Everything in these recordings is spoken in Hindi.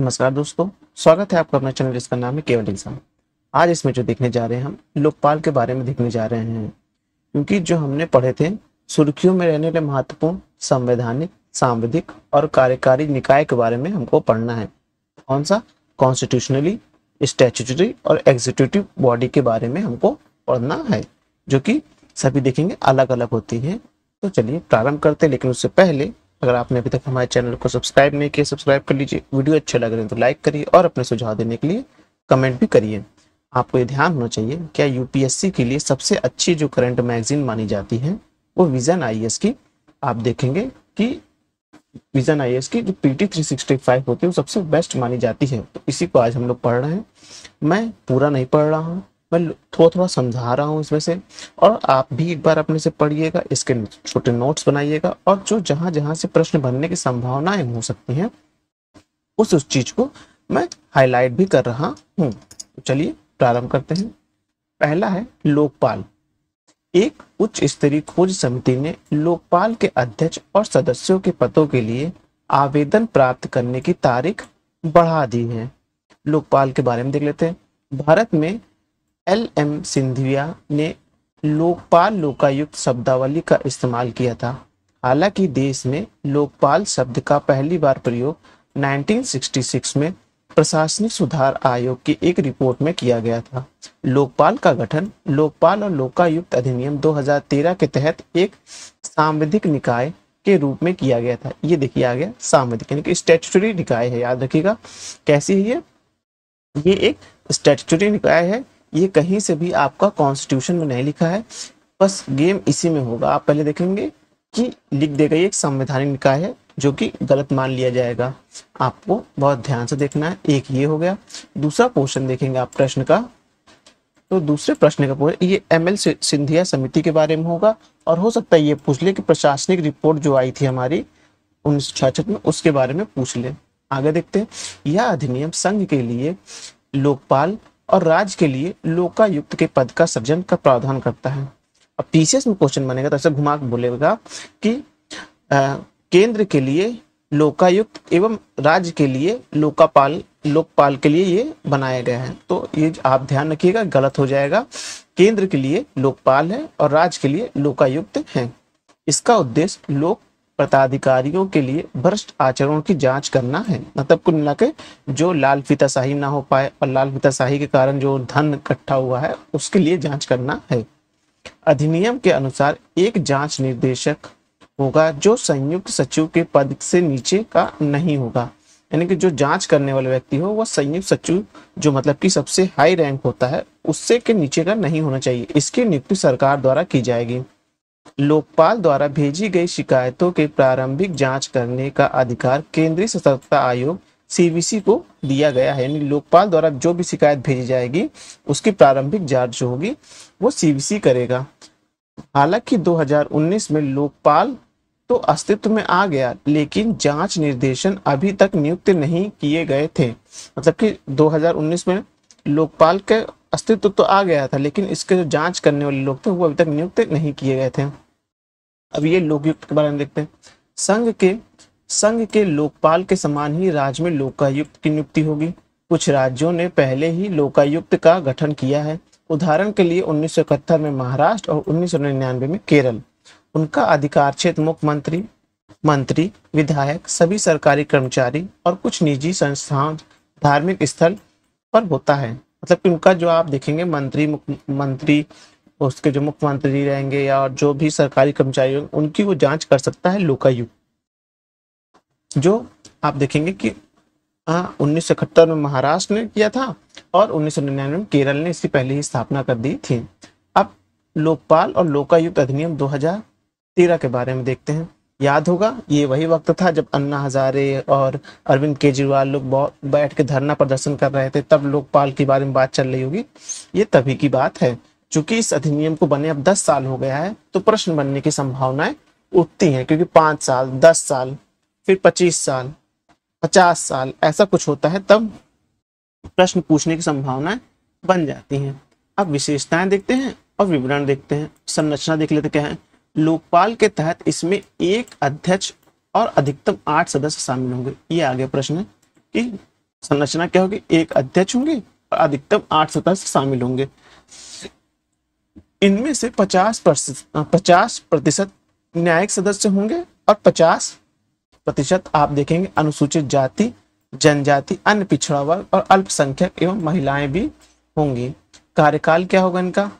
नमस्कार दोस्तों स्वागत है आपका अपना चैनल जिसका नाम है केवल इंसान आज इसमें जो देखने जा रहे हैं हम लोकपाल के बारे में देखने जा रहे हैं क्योंकि जो हमने पढ़े थे सुर्खियों में रहने वाले महत्वपूर्ण संवैधानिक सांविधिक और कार्यकारी निकाय के बारे में हमको पढ़ना है कौन सा कॉन्स्टिट्यूशनली स्टैचुटरी और एग्जीक्यूटिव बॉडी के बारे में हमको पढ़ना है जो कि सभी देखेंगे अलग अलग होती है तो चलिए प्रारंभ करते हैं लेकिन उससे पहले अगर आपने अभी तक हमारे चैनल को सब्सक्राइब नहीं किया सब्सक्राइब कर लीजिए वीडियो अच्छे लग रहे हैं तो लाइक करिए और अपने सुझाव देने के लिए कमेंट भी करिए आपको ये ध्यान होना चाहिए क्या यूपीएससी के लिए सबसे अच्छी जो करंट मैगजीन मानी जाती है वो विजन आई की आप देखेंगे कि विजन आई की जो P T three sixty five होती है वो सबसे बेस्ट मानी जाती है तो इसी को आज हम लोग पढ़ रहे हैं मैं पूरा नहीं पढ़ रहा हूँ मैं थोड़ा थोड़ा समझा रहा हूँ इसमें से और आप भी एक बार अपने से पढ़िएगा इसके छोटे नोट्स बनाइएगा और जो जहां जहां से प्रश्न बनने की संभावनाएं हो सकती हैं उस उस चीज को मैं हाईलाइट भी कर रहा हूँ तो चलिए प्रारंभ करते हैं पहला है लोकपाल एक उच्च स्तरीय खोज समिति ने लोकपाल के अध्यक्ष और सदस्यों के पदों के लिए आवेदन प्राप्त करने की तारीख बढ़ा दी है लोकपाल के बारे में देख लेते हैं भारत में एल एम सिंधिया ने लोकपाल लोकायुक्त शब्दावली का इस्तेमाल किया था हालांकि देश में लोकपाल शब्द का पहली बार प्रयोग 1966 में प्रशासनिक सुधार आयोग की एक रिपोर्ट में किया गया था लोकपाल का गठन लोकपाल और लोकायुक्त अधिनियम 2013 के तहत एक सांविधिक निकाय के रूप में किया गया था ये देखिए आ गया सांविधिक यानी कि स्टेचुटरी निकाय है याद रखिएगा कैसी है ये ये एक स्टेचुटरी निकाय है ये कहीं से भी आपका कॉन्स्टिट्यूशन में नहीं लिखा है बस गेम इसी में होगा आप पहले देखेंगे कि लिख देगा गई एक संवैधानिक निकाय है जो कि गलत मान लिया जाएगा आपको बहुत ध्यान से देखना है एक ये हो गया दूसरा पोर्शन देखेंगे आप प्रश्न का तो दूसरे प्रश्न का ये एम एल सिंधिया समिति के बारे में होगा और हो सकता है ये पूछ ले कि प्रशासनिक रिपोर्ट जो आई थी हमारी उन्नीस छियासठ में उसके बारे में पूछ ले आगे देखते हैं यह अधिनियम संघ के लिए लोकपाल और राज्य के लिए लोकायुक्त के पद का सृजन का प्रावधान करता है अब पीसीएस में क्वेश्चन बनेगा तो ऐसे घुमा के बोलेगा कि आ, केंद्र के लिए लोकायुक्त एवं राज्य के लिए लोकापाल लोकपाल के लिए ये बनाया गया है तो ये आप ध्यान रखिएगा गलत हो जाएगा केंद्र के लिए लोकपाल है और राज्य के लिए लोकायुक्त है इसका उद्देश्य लोक पदाधिकारियों के लिए भ्रष्ट आचरणों की जांच करना है मतलब कुल मिला जो लाल फिताशाही ना हो पाए और लाल फिताशाही के कारण जो धन इकट्ठा हुआ है उसके लिए जांच करना है अधिनियम के अनुसार एक जांच निर्देशक होगा जो संयुक्त सचिव के पद से नीचे का नहीं होगा यानी कि जो जांच करने वाले व्यक्ति हो वह संयुक्त सचिव जो मतलब की सबसे हाई रैंक होता है उससे के नीचे का नहीं होना चाहिए इसकी नियुक्ति सरकार द्वारा की जाएगी लोकपाल द्वारा भेजी गई शिकायतों के प्रारंभिक जांच करने का अधिकार केंद्रीय सतर्कता आयोग सीबीसी को दिया गया है यानी लोकपाल द्वारा जो भी शिकायत भेजी जाएगी उसकी प्रारंभिक जांच जो होगी वो सीबीसी करेगा हालांकि 2019 में लोकपाल तो अस्तित्व में आ गया लेकिन जांच निर्देशन अभी तक नियुक्त नहीं किए गए थे मतलब कि 2019 में लोकपाल के अस्तित्व तो आ गया था लेकिन इसके जो जांच करने वाले लोग थे वो अभी तक नियुक्त नहीं किए गए थे अब ये लोकयुक्त के बारे में देखते हैं संघ के संघ के लोकपाल के समान ही राज्य में लोकायुक्त की नियुक्ति होगी कुछ राज्यों ने पहले ही लोकायुक्त का गठन किया है उदाहरण के लिए उन्नीस में महाराष्ट्र और उन्नीस में केरल उनका अधिकार क्षेत्र मुख्यमंत्री मंत्री विधायक सभी सरकारी कर्मचारी और कुछ निजी संस्थाओं धार्मिक स्थल पर होता है मतलब उनका जो आप देखेंगे मंत्री मंत्री उसके जो मुख्यमंत्री रहेंगे या जो भी सरकारी कर्मचारी होंगे उनकी वो जांच कर सकता है लोकायुक्त जो आप देखेंगे कि उन्नीस में महाराष्ट्र ने किया था और उन्नीस में केरल ने इसकी पहले ही स्थापना कर दी थी अब लोकपाल और लोकायुक्त अधिनियम 2013 के बारे में देखते हैं याद होगा ये वही वक्त था जब अन्ना हजारे और अरविंद केजरीवाल लोग बहुत बैठ के धरना प्रदर्शन कर रहे थे तब लोकपाल के बारे में बात चल रही होगी ये तभी की बात है चूंकि इस अधिनियम को बने अब 10 साल हो गया है तो प्रश्न बनने की संभावनाएं उठती हैं क्योंकि पांच साल दस साल फिर पच्चीस साल पचास साल ऐसा कुछ होता है तब प्रश्न पूछने की संभावनाएं बन जाती हैं अब विशेषताएं देखते हैं और विवरण देखते हैं संरचना देख लेते क्या है लोकपाल के तहत इसमें एक अध्यक्ष और अधिकतम आठ सदस्य शामिल होंगे ये आगे प्रश्न है कि संरचना क्या होगी एक अध्यक्ष होंगे और अधिकतम आठ सदस्य शामिल होंगे इनमें से पचास पचास प्रतिशत न्यायिक सदस्य होंगे और पचास प्रतिशत आप देखेंगे अनुसूचित जाति जनजाति अन्य पिछड़ा वर्ग और अल्पसंख्यक एवं महिलाएं भी होंगी कार्यकाल क्या होगा इनका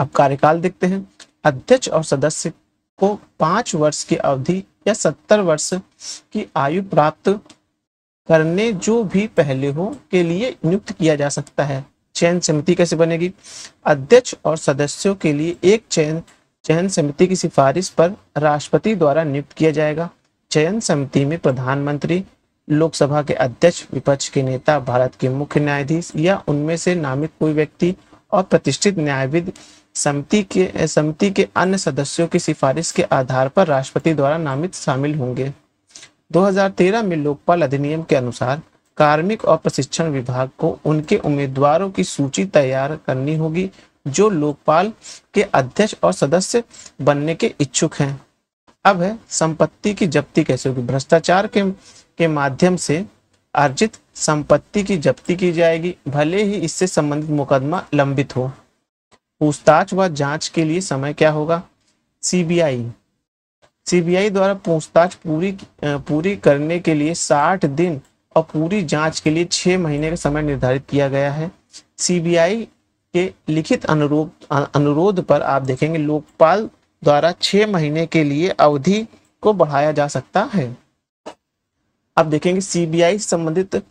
अब कार्यकाल देखते हैं अध्यक्ष और सदस्य को पांच वर्ष की अवधि या सत्तर वर्ष की आयु प्राप्त करने जो भी पहले हो के लिए नियुक्त किया जा सकता है चयन समिति कैसे बनेगी अध्यक्ष और सदस्यों के लिए एक चयन चयन समिति की सिफारिश पर राष्ट्रपति द्वारा नियुक्त किया जाएगा चयन समिति में प्रधानमंत्री लोकसभा के अध्यक्ष विपक्ष के नेता भारत के मुख्य न्यायाधीश या उनमें से नामित कोई व्यक्ति और प्रतिष्ठित न्यायविद समिति के समिति के अन्य सदस्यों की सिफारिश के आधार पर राष्ट्रपति द्वारा नामित शामिल होंगे 2013 में लोकपाल अधिनियम के अनुसार कार्मिक और प्रशिक्षण विभाग को उनके उम्मीदवारों की सूची तैयार करनी होगी जो लोकपाल के अध्यक्ष और सदस्य बनने के इच्छुक हैं अब है संपत्ति की जब्ती कैसे होगी भ्रष्टाचार के के माध्यम से अर्जित संपत्ति की जब्ती की जाएगी भले ही इससे संबंधित मुकदमा लंबित हो पूछताछ व जांच के लिए समय क्या होगा सीबीआई सीबीआई द्वारा पूछताछ पूरी पूरी करने के लिए 60 दिन और पूरी जांच के लिए 6 महीने का समय निर्धारित किया गया है सीबीआई के लिखित अनुरोध अनुरोध पर आप देखेंगे लोकपाल द्वारा 6 महीने के लिए अवधि को बढ़ाया जा सकता है आप देखेंगे सीबीआई संबंधित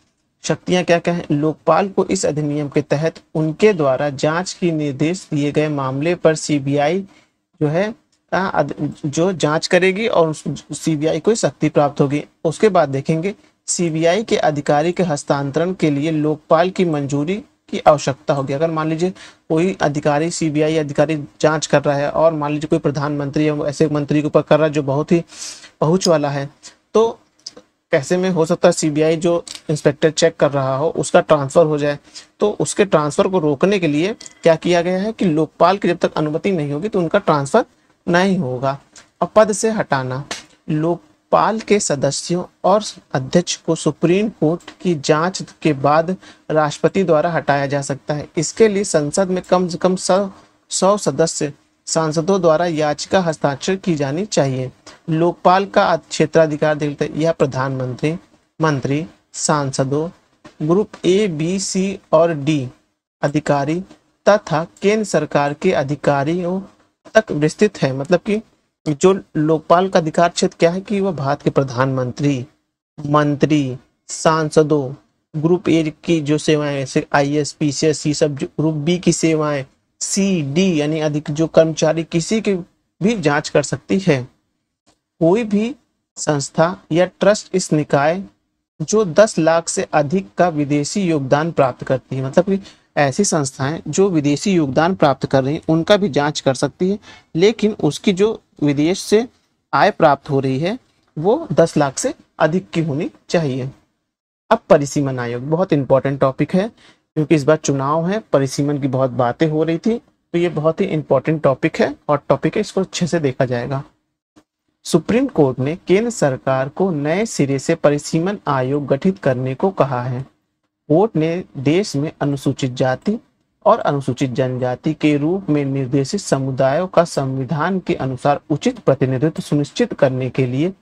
शक्तियां क्या क्या है लोकपाल को इस अधिनियम के तहत उनके द्वारा जांच के निर्देश दिए गए मामले पर सीबीआई जो है जो जांच करेगी और सीबीआई को शक्ति प्राप्त होगी उसके बाद देखेंगे सीबीआई के अधिकारी के हस्तांतरण के लिए लोकपाल की मंजूरी की आवश्यकता होगी अगर मान लीजिए कोई अधिकारी सीबीआई अधिकारी जांच कर रहा है और मान लीजिए कोई प्रधानमंत्री या ऐसे मंत्री के ऊपर कर रहा है जो बहुत ही पहुंच वाला है तो कैसे में हो सकता है सीबीआई जो इंस्पेक्टर चेक कर रहा हो उसका ट्रांसफर हो जाए तो उसके ट्रांसफर को रोकने के लिए क्या किया गया है कि लोकपाल की जब तक अनुमति नहीं होगी तो उनका ट्रांसफर नहीं होगा और पद से हटाना लोकपाल के सदस्यों और अध्यक्ष को सुप्रीम कोर्ट की जांच के बाद राष्ट्रपति द्वारा हटाया जा सकता है इसके लिए संसद में कम से कम सौ सौ सदस्य सांसदों द्वारा याचिका हस्ताक्षर की जानी चाहिए लोकपाल का क्षेत्राधिकार देखते यह प्रधानमंत्री मंत्री सांसदों ग्रुप ए बी सी और डी अधिकारी तथा केंद्र सरकार के अधिकारियों तक विस्तृत है मतलब कि जो लोकपाल का अधिकार क्षेत्र क्या है कि वह भारत के प्रधानमंत्री मंत्री सांसदों ग्रुप ए की जो सेवाएं जैसे I S P C S सब ग्रुप बी की सेवाएं सी डी यानी अधिक जो कर्मचारी किसी की भी जांच कर सकती है कोई भी संस्था या ट्रस्ट इस निकाय जो 10 लाख से अधिक का विदेशी योगदान प्राप्त करती है मतलब कि ऐसी संस्थाएं जो विदेशी योगदान प्राप्त कर रही हैं उनका भी जांच कर सकती है लेकिन उसकी जो विदेश से आय प्राप्त हो रही है वो 10 लाख से अधिक की होनी चाहिए अब परिसीमन आयोग बहुत इंपॉर्टेंट टॉपिक है क्योंकि इस बार चुनाव है परिसीमन की बहुत बातें हो रही थी तो ये बहुत ही इंपॉर्टेंट टॉपिक है और टॉपिक है इसको अच्छे से देखा जाएगा सुप्रीम कोर्ट ने केंद्र सरकार को नए सिरे से परिसीमन आयोग गठित करने को कहा है कोर्ट ने देश में अनुसूचित जाति और अनुसूचित जनजाति के रूप में निर्देशित समुदायों का संविधान के अनुसार उचित प्रतिनिधित्व सुनिश्चित करने के लिए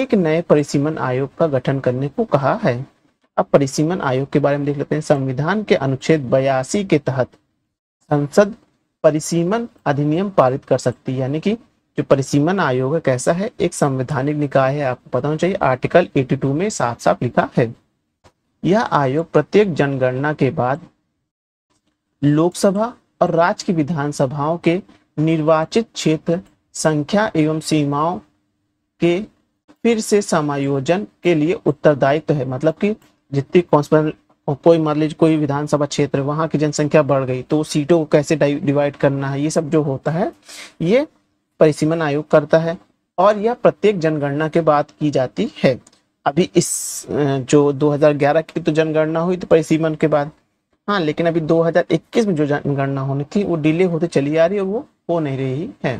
एक नए परिसीमन आयोग का गठन करने को कहा है अब परिसीमन आयोग के बारे में देख लेते हैं संविधान के अनुच्छेद बयासी के तहत संसद परिसीमन अधिनियम पारित कर सकती है यानी कि जो परिसीमन आयोग है कैसा है एक संवैधानिक निकाय है आपको पता होना चाहिए आर्टिकल 82 में साफ साफ लिखा है यह आयोग प्रत्येक जनगणना के बाद लोकसभा और राज्य की विधानसभाओं के निर्वाचित क्षेत्र संख्या एवं सीमाओं के फिर से समायोजन के लिए उत्तरदायित्व तो है मतलब कि जितनी कॉन्स्पल कोई मान लीजिए कोई विधानसभा क्षेत्र वहां की जनसंख्या बढ़ गई तो सीटों को कैसे डिवाइड करना है ये सब जो होता है ये परिसीमन आयोग करता है और यह प्रत्येक जनगणना के बाद की जाती है अभी इस जो 2011 की तो जनगणना हुई तो परिसीमन के बाद हाँ लेकिन अभी 2021 में जो जनगणना होनी थी वो डिले होते चली आ रही है वो हो नहीं रही है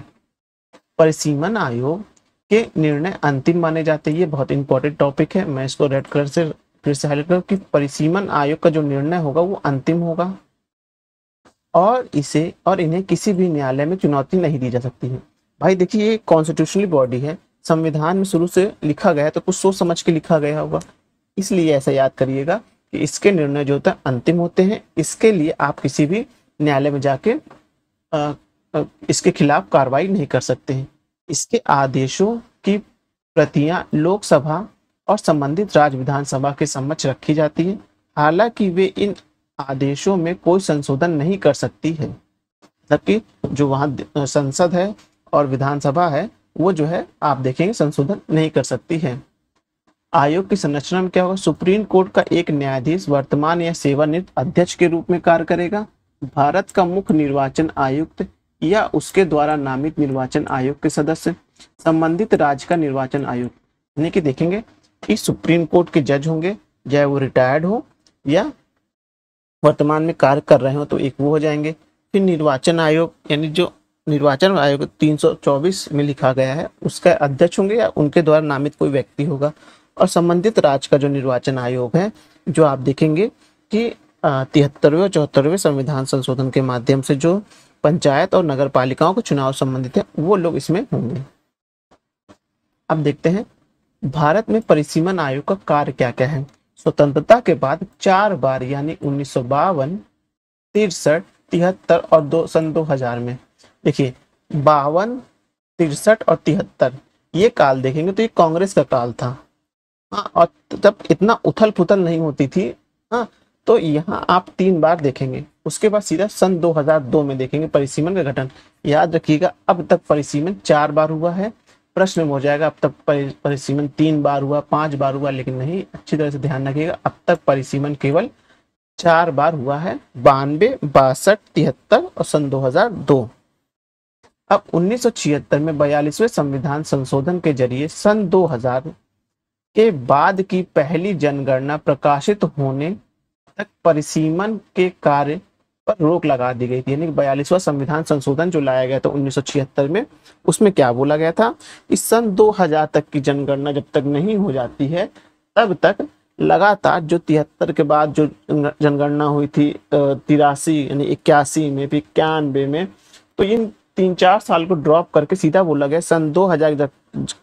परिसीमन आयोग के निर्णय अंतिम माने जाते हैं ये बहुत इंपॉर्टेंट टॉपिक है मैं इसको रेड कलर से फिर से हाईलाइट करो कि परिसीमन आयोग का जो निर्णय होगा वो अंतिम होगा और इसे और इन्हें किसी भी न्यायालय में चुनौती नहीं दी जा सकती है भाई देखिए ये कॉन्स्टिट्यूशनली बॉडी है संविधान में शुरू से लिखा गया है तो कुछ सोच समझ के लिखा गया होगा इसलिए ऐसा याद करिएगा कि इसके निर्णय जो होता है अंतिम होते हैं इसके लिए आप किसी भी न्यायालय में जाके आ, आ, इसके खिलाफ कार्रवाई नहीं कर सकते हैं इसके आदेशों की प्रतियां लोकसभा और संबंधित राज्य विधानसभा के समक्ष रखी जाती है हालांकि वे इन आदेशों में कोई संशोधन नहीं कर सकती है जबकि जो वहाँ संसद है और विधानसभा है वो जो है आप देखेंगे संशोधन नहीं कर सकती है आयोग की संरचना में क्या होगा सुप्रीम कोर्ट का एक न्यायाधीश वर्तमान या सेवानिवृत्त अध्यक्ष के रूप में कार्य करेगा भारत का मुख्य निर्वाचन आयुक्त या उसके द्वारा नामित निर्वाचन आयोग के सदस्य संबंधित राज्य का निर्वाचन आयुक्त यानी कि देखेंगे कि सुप्रीम कोर्ट के जज होंगे चाहे वो रिटायर्ड हो या वर्तमान में कार्य कर रहे हो तो एक वो हो जाएंगे फिर निर्वाचन आयोग यानी जो निर्वाचन आयोग 324 में लिखा गया है उसका अध्यक्ष होंगे या उनके द्वारा नामित कोई व्यक्ति होगा और संबंधित राज्य का जो निर्वाचन आयोग है जो आप देखेंगे कि तिहत्तरवें और चौहत्तरवें संविधान संशोधन के माध्यम से जो पंचायत और नगर पालिकाओं के चुनाव संबंधित है वो लोग इसमें होंगे अब देखते हैं भारत में परिसीमन आयोग का कार्य क्या क्या है स्वतंत्रता के बाद चार बार यानी उन्नीस सौ बावन तिरसठ तिहत्तर और दो सन 2000 में देखिए बावन तिरसठ और तिहत्तर ये काल देखेंगे तो ये कांग्रेस का काल था हाँ और जब इतना उथल पुथल नहीं होती थी हाँ तो यहाँ आप तीन बार देखेंगे उसके बाद सीधा सन 2002 में देखेंगे परिसीमन का गठन याद रखिएगा अब तक परिसीमन चार बार हुआ है प्रश्न में हो जाएगा अब तक परिसीमन तीन बार हुआ पांच बार हुआ लेकिन नहीं अच्छी तरह से ध्यान रखिएगा अब तक परिसीमन केवल चार बार हुआ है बानवे बासठ तिहत्तर और सन 2002 अब 1976 में बयालीसवें संविधान संशोधन के जरिए सन 2000 के बाद की पहली जनगणना प्रकाशित होने तक परिसीमन के कार्य पर रोक लगा दी गई थी यानी बयालीसवा संविधान संशोधन जो लाया गया था उन्नीस में उसमें क्या बोला गया था इस सन 2000 तक की जनगणना जब तक नहीं हो जाती है तब तक लगातार जो तिहत्तर के बाद जो जनगणना हुई थी तिरासी यानी इक्यासी में फिर इक्यानवे में तो इन तीन चार साल को ड्रॉप करके सीधा बोला गया सन 2000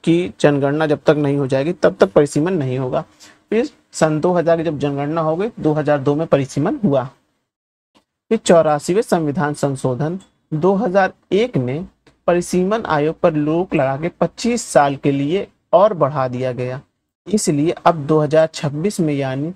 की जनगणना जब तक नहीं हो जाएगी तब तक परिसीमन नहीं होगा फिर सन 2000 की जब जनगणना हो गई 2002 में परिसीमन हुआ कि चौरासीवे संविधान संशोधन 2001 ने परिसीमन आयोग पर रोक लगा के 25 साल के लिए और बढ़ा दिया गया इसलिए अब 2026 में यानी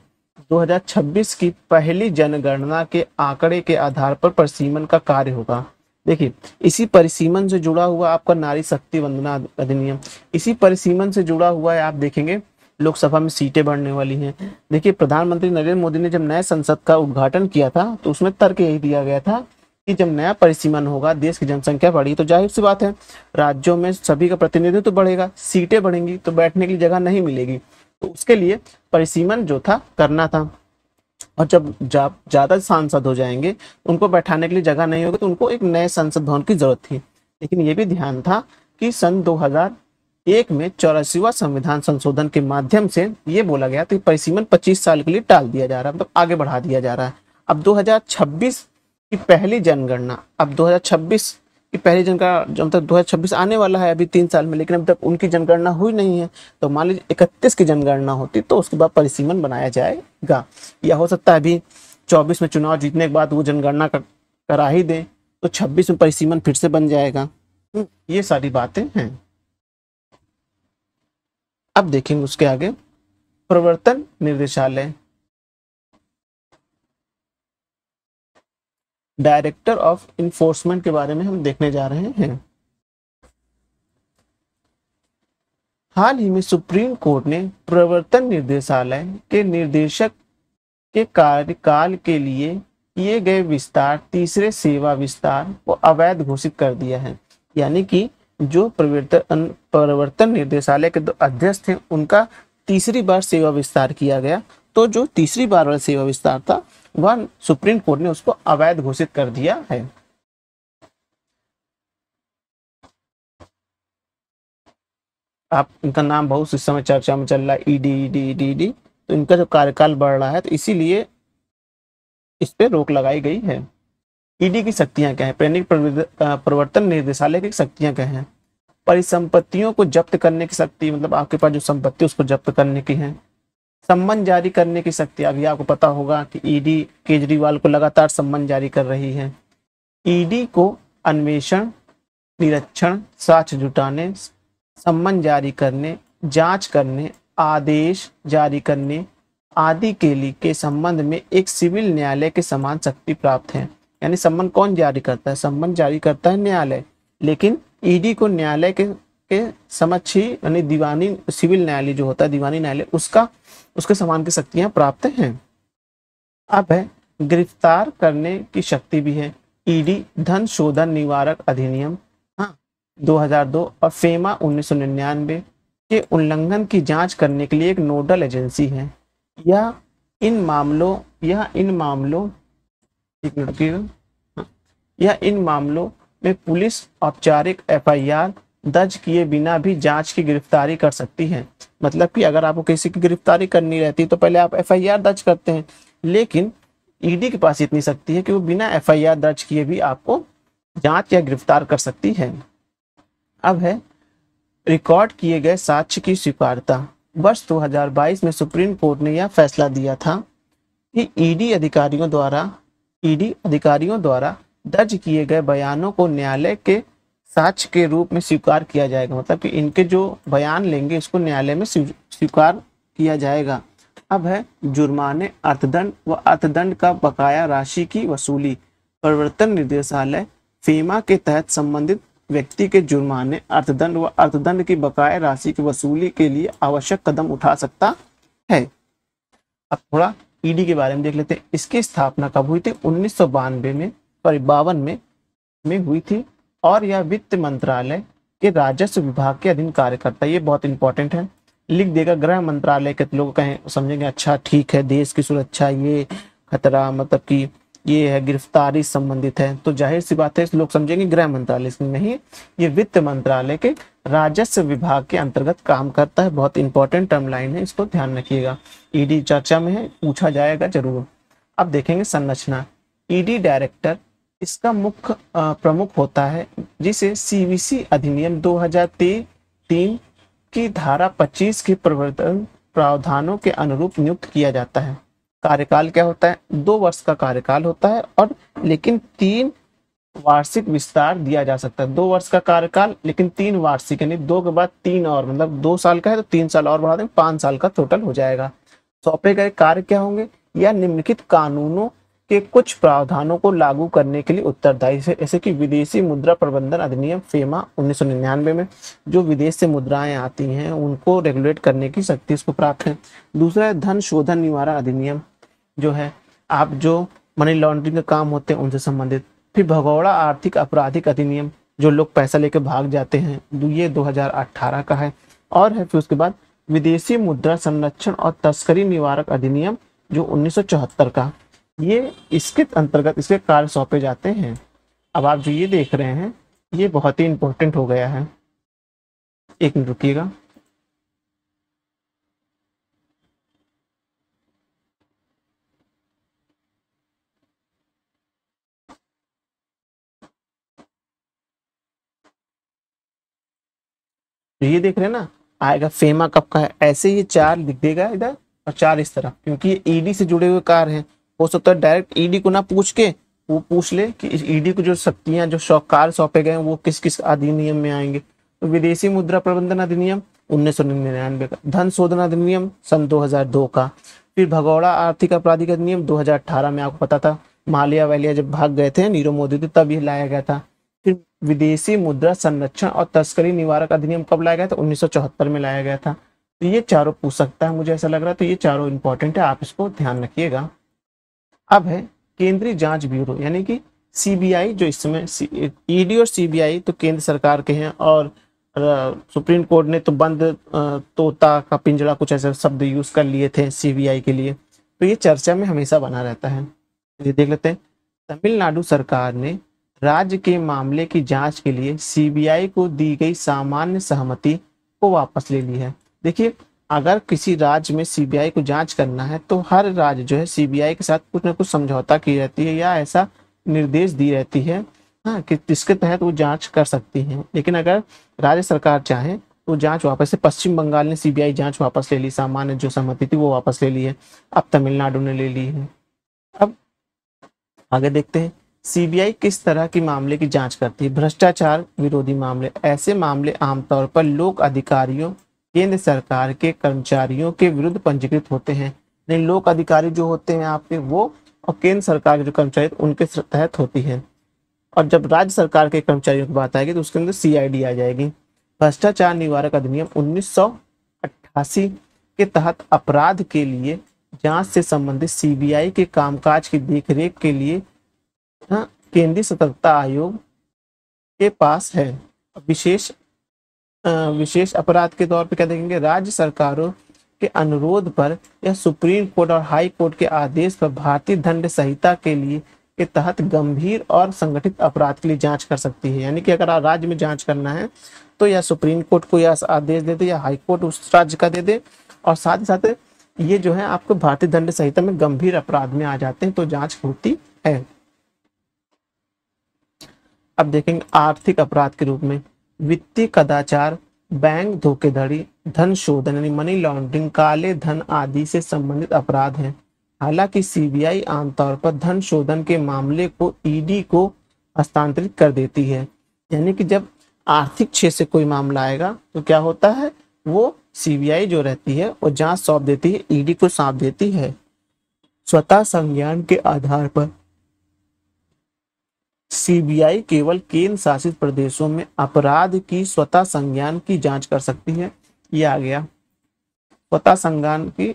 2026 की पहली जनगणना के आंकड़े के आधार पर परिसीमन का कार्य होगा देखिए इसी परिसीमन से जुड़ा हुआ आपका नारी शक्ति वंदना अधिनियम इसी परिसीमन से जुड़ा हुआ है आप देखेंगे लोकसभा में सीटें बढ़ने वाली हैं देखिए प्रधानमंत्री नरेंद्र मोदी ने जब नए संसद का उद्घाटन किया था तो उसमें तर्क यही दिया गया था कि जब नया परिसीमन होगा देश की जनसंख्या बढ़ी तो जाहिर सी बात है राज्यों में सभी का प्रतिनिधित्व तो बढ़ेगा सीटें बढ़ेंगी तो बैठने की जगह नहीं मिलेगी तो उसके लिए परिसीमन जो था करना था और जब ज़्यादा जा, सांसद हो जाएंगे तो उनको बैठाने के लिए जगह नहीं होगी तो उनको एक नए संसद भवन की जरूरत थी लेकिन ये भी ध्यान था कि सन 2000 एक में चौरासीवा संविधान संशोधन के माध्यम से ये बोला गया कि परिसीमन 25 साल के लिए टाल दिया जा रहा है मतलब आगे बढ़ा दिया जा रहा है अब 2026 की पहली जनगणना अब 2026 की पहली जनगणना मतलब 2026 आने वाला है अभी तीन साल में लेकिन अब तक उनकी जनगणना हुई नहीं है तो मान लीजिए इकतीस की जनगणना होती तो उसके बाद परिसीमन बनाया जाएगा या हो सकता है अभी चौबीस में चुनाव जीतने के बाद वो जनगणना कर, करा ही दें तो छब्बीस में परिसीमन फिर से बन जाएगा हम्म, ये सारी बातें हैं अब देखेंगे उसके आगे प्रवर्तन निर्देशालय डायरेक्टर ऑफ इन्फोर्समेंट के बारे में हम देखने जा रहे हैं हाल ही में सुप्रीम कोर्ट ने प्रवर्तन निर्देशालय के निर्देशक के कार्यकाल के लिए किए गए विस्तार तीसरे सेवा विस्तार को अवैध घोषित कर दिया है यानी कि जो प्रवर्तन परिवर्तन निर्देशालय के अध्यक्ष थे उनका तीसरी बार सेवा विस्तार किया गया तो जो तीसरी बार वाला सेवा विस्तार था वह सुप्रीम कोर्ट ने उसको अवैध घोषित कर दिया है आप इनका नाम बहुत इस समय चर्चा में चल रहा है ईडी ईडी ईडी ईडी तो इनका जो कार्यकाल बढ़ रहा है तो इसीलिए इस पर रोक लगाई गई है ईडी की शक्तियां क्या है प्रेरणिक प्रवर्तन निर्देशालय की शक्तियां क्या है परिसंपत्तियों को जब्त करने की शक्ति मतलब आपके पास जो संपत्ति उसको जब्त करने की है सम्मन जारी करने की शक्ति अभी आपको पता होगा कि ईडी केजरीवाल को लगातार सम्मन जारी कर रही है ईडी को अन्वेषण निरीक्षण साक्ष जुटाने सम्मन जारी करने जांच करने आदेश जारी करने आदि के लिए के संबंध में एक सिविल न्यायालय के समान शक्ति प्राप्त है यानी सम्मन कौन जारी करता है सम्मन जारी करता है न्यायालय लेकिन ईडी e को न्यायालय के के समक्ष ही यानी दीवानी सिविल न्यायालय जो होता है दीवानी न्यायालय उसका उसके समान की शक्तियां प्राप्त हैं अब है गिरफ्तार करने की शक्ति भी है ईडी e धन शोधन निवारक अधिनियम हाँ 2002 और फेमा उन्नीस के उल्लंघन की जांच करने के लिए एक नोडल एजेंसी है यह इन मामलों यह इन मामलों एक मिनट या इन मामलों में पुलिस औपचारिक एफआईआर दर्ज किए बिना भी जांच की गिरफ्तारी कर सकती है मतलब कि अगर आपको किसी की गिरफ्तारी करनी रहती है तो पहले आप एफआईआर दर्ज करते हैं लेकिन ईडी e के पास इतनी शक्ति है कि वो बिना एफआईआर दर्ज किए भी आपको जांच या गिरफ्तार कर सकती है अब है रिकॉर्ड किए गए साक्ष्य की स्वीकारता वर्ष 2022 में सुप्रीम कोर्ट ने यह फैसला दिया था कि ईडी e अधिकारियों द्वारा ईडी अधिकारियों द्वारा दर्ज किए गए बयानों को न्यायालय के साक्ष के रूप में स्वीकार किया जाएगा मतलब कि इनके जो बयान लेंगे इसको न्यायालय में स्वीकार किया जाएगा अब है जुर्माने अर्थदंड व अर्थदंड का बकाया राशि की वसूली प्रवर्तन निदेशालय फेमा के तहत संबंधित व्यक्ति के जुर्माने अर्थदंड व अर्थदंड की बकाया राशि की वसूली के लिए आवश्यक कदम उठा सकता है अब थोड़ा ईडी e के बारे में देख लेते हैं इसकी स्थापना कब हुई थी उन्नीस में सॉरी बावन में में हुई थी और यह वित्त मंत्रालय के राजस्व विभाग के अधीन कार्य करता है ये बहुत इंपॉर्टेंट है लिख देगा गृह मंत्रालय के लोग कहें समझेंगे अच्छा ठीक है देश की सुरक्षा ये खतरा मतलब की ये है गिरफ्तारी संबंधित है तो जाहिर सी बात है लोग समझेंगे गृह मंत्रालय नहीं ये वित्त मंत्रालय के राजस्व विभाग के अंतर्गत काम करता है बहुत इंपॉर्टेंट टर्म लाइन है इसको ध्यान रखिएगा ईडी e चर्चा में है पूछा जाएगा जरूर अब देखेंगे संरचना ईडी e डायरेक्टर इसका मुख्य प्रमुख होता है जिसे सीवीसी अधिनियम दो तीन की धारा पच्चीस के प्रवर्तन प्रावधानों के अनुरूप नियुक्त किया जाता है कार्यकाल क्या होता है दो वर्ष का कार्यकाल होता है और लेकिन तीन वार्षिक विस्तार दिया जा सकता है दो वर्ष का कार्यकाल लेकिन तीन वार्षिक यानी दो के बाद तीन और मतलब दो साल का है तो तीन साल और बढ़ा दें पांच साल का टोटल हो जाएगा सौंपे तो गए कार्य क्या होंगे या निम्नलिखित कानूनों के कुछ प्रावधानों को लागू करने के लिए उत्तरदायी है जैसे कि विदेशी मुद्रा प्रबंधन अधिनियम फेमा 1999 में जो विदेश से मुद्राएं आती हैं उनको रेगुलेट करने की शक्ति इसको प्राप्त है दूसरा है धन शोधन निवारण अधिनियम जो है आप जो मनी लॉन्ड्रिंग के काम होते हैं उनसे संबंधित फिर भगौड़ा आर्थिक आपराधिक अधिनियम जो लोग पैसा लेकर भाग जाते हैं ये 2018 का है और है फिर उसके बाद विदेशी मुद्रा संरक्षण और तस्करी निवारक अधिनियम जो उन्नीस का ये इसके अंतर्गत इसके कार्य सौंपे जाते हैं अब आप जो ये देख रहे हैं ये बहुत ही इम्पोर्टेंट हो गया है एक मिनट रुकिएगा तो ये देख रहे हैं ना आएगा फेमा कब का है ऐसे ये चार लिख देगा इधर और चार इस तरह क्योंकि ये ईडी e से जुड़े हुए कार हैं हो सकता है डायरेक्ट ईडी e को ना पूछ के वो पूछ ले कि ईडी e को जो शक्तियां जो शौक कार सौंपे गए वो किस किस अधिनियम में आएंगे तो विदेशी मुद्रा प्रबंधन अधिनियम उन्नीस का धन शोधन अधिनियम सन दो का फिर भगौड़ा आर्थिक अपराधिक अधिनियम दो में आपको पता था मालिया वालिया जब भाग गए थे नीरव मोदी थे तो तब ये लाया गया था विदेशी मुद्रा संरक्षण और तस्करी निवारक अधिनियम कब लाया गया था उन्नीस में लाया गया था तो ये चारों पूछ सकता है मुझे ऐसा लग रहा है तो ये चारों इंपॉर्टेंट है आप इसको ध्यान रखिएगा अब है केंद्रीय जांच ब्यूरो यानी कि सीबीआई जो इस समय ईडी और सीबीआई तो केंद्र सरकार के हैं और सुप्रीम कोर्ट ने तो बंद तोता का पिंजरा कुछ ऐसे शब्द यूज कर लिए थे सीबीआई के लिए तो ये चर्चा में हमेशा बना रहता है ये देख लेते हैं तमिलनाडु सरकार ने राज्य के मामले की जांच के लिए सीबीआई को दी गई सामान्य सहमति को वापस ले ली है देखिए अगर किसी राज्य में सीबीआई को जांच करना है तो हर राज्य जो है सीबीआई के साथ कुछ ना कुछ समझौता की रहती है या ऐसा निर्देश दी रहती है हाँ कि जिसके तहत वो जांच कर सकती हैं लेकिन अगर राज्य सरकार चाहे तो जांच वापस से पश्चिम बंगाल ने सीबीआई जांच वापस ले ली सामान्य जो सहमति थी वो वापस ले ली है अब तमिलनाडु ने ले ली है अब आगे देखते हैं सीबीआई किस तरह के मामले की जांच करती है भ्रष्टाचार विरोधी मामले ऐसे मामले आमतौर पर लोक अधिकारियों केंद्र सरकार के कर्मचारियों के विरुद्ध पंजीकृत होते हैं लोक अधिकारी जो होते हैं आपके वो और केंद्र सरकार के जो कर्मचारी उनके तहत होती है और जब राज्य सरकार के कर्मचारियों की बात आएगी तो उसके अंदर सीआईडी आ जाएगी भ्रष्टाचार निवारक अधिनियम 1988 के तहत अपराध के लिए जांच से संबंधित सीबीआई के कामकाज की देखरेख के लिए केंद्रीय सतर्कता आयोग के पास है विशेष विशेष अपराध के तौर पर क्या देखेंगे राज्य सरकारों के अनुरोध पर या सुप्रीम कोर्ट और हाई कोर्ट के आदेश पर भारतीय दंड संहिता के लिए के तहत गंभीर और संगठित अपराध के लिए जांच कर सकती है यानी कि अगर राज्य में जांच करना है तो या सुप्रीम कोर्ट को या आदेश दे दे या हाई कोर्ट उस राज्य का दे दे और साथ ही साथ ये जो है आपको भारतीय दंड संहिता में गंभीर अपराध में आ जाते हैं तो जांच होती है अब देखेंगे आर्थिक अपराध के रूप में वित्तीय कदाचार बैंक धोखेधड़ी धन शोधन यानी मनी लॉन्ड्रिंग काले धन आदि से संबंधित अपराध हैं हालांकि सीबीआई आमतौर पर धन शोधन के मामले को ईडी e को हस्तांतरित कर देती है यानी कि जब आर्थिक क्षेत्र से कोई मामला आएगा तो क्या होता है वो सीबीआई जो रहती है वो जांच सौंप देती है ईडी e को सौंप देती है स्वतः संज्ञान के आधार पर सीबीआई केवल केंद्र शासित प्रदेशों में अपराध की स्वतः संज्ञान की जांच कर सकती है ये आ गया स्वतः संज्ञान की